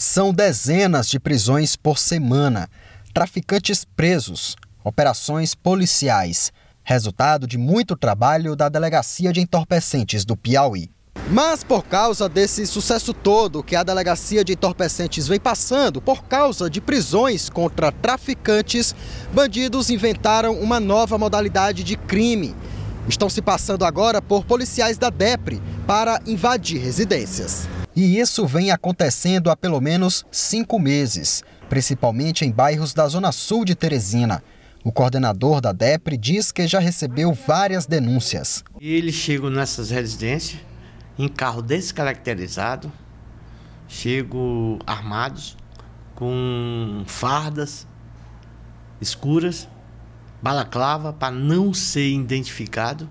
São dezenas de prisões por semana, traficantes presos, operações policiais, resultado de muito trabalho da Delegacia de Entorpecentes do Piauí. Mas por causa desse sucesso todo que a Delegacia de Entorpecentes vem passando, por causa de prisões contra traficantes, bandidos inventaram uma nova modalidade de crime estão se passando agora por policiais da DEPRE para invadir residências. E isso vem acontecendo há pelo menos cinco meses, principalmente em bairros da Zona Sul de Teresina. O coordenador da DEPRE diz que já recebeu várias denúncias. Eles chegam nessas residências em carro descaracterizado, chegam armados, com fardas escuras balaclava para não ser identificado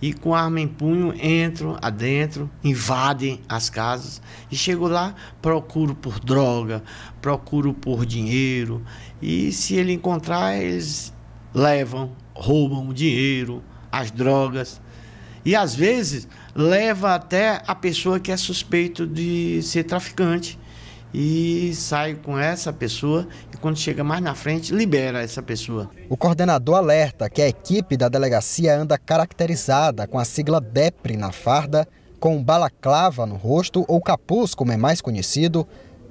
e com arma em punho entro adentro, invadem as casas e chego lá, procuro por droga, procuro por dinheiro e se ele encontrar, eles levam, roubam o dinheiro, as drogas e às vezes leva até a pessoa que é suspeito de ser traficante e saio com essa pessoa e quando chega mais na frente libera essa pessoa. O coordenador alerta que a equipe da delegacia anda caracterizada com a sigla DEPRE na farda, com balaclava no rosto ou capuz, como é mais conhecido,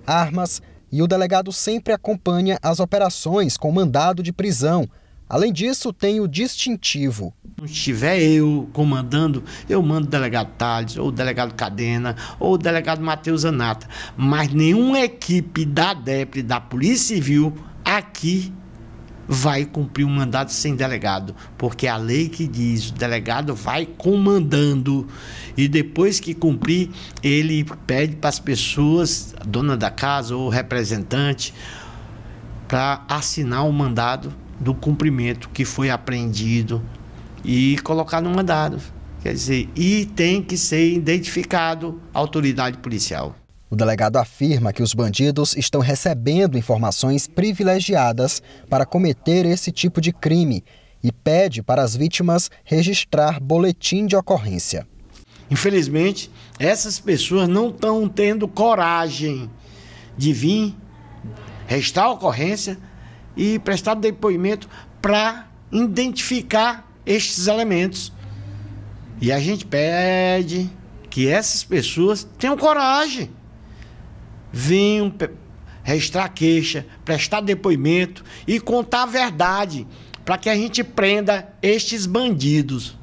armas e o delegado sempre acompanha as operações com mandado de prisão Além disso, tem o distintivo. Se estiver eu comandando, eu mando o delegado Tales, ou o delegado Cadena, ou o delegado Matheus Anata. Mas nenhuma equipe da DEP, da Polícia Civil, aqui vai cumprir um mandato sem delegado, porque a lei que diz o delegado vai comandando e depois que cumprir ele pede para as pessoas, dona da casa ou representante, para assinar o mandado do cumprimento que foi apreendido e colocar no mandado. Quer dizer, e tem que ser identificado a autoridade policial. O delegado afirma que os bandidos estão recebendo informações privilegiadas para cometer esse tipo de crime e pede para as vítimas registrar boletim de ocorrência. Infelizmente, essas pessoas não estão tendo coragem de vir registrar a ocorrência e prestar depoimento para identificar estes elementos. E a gente pede que essas pessoas tenham coragem, venham registrar queixa, prestar depoimento e contar a verdade para que a gente prenda estes bandidos.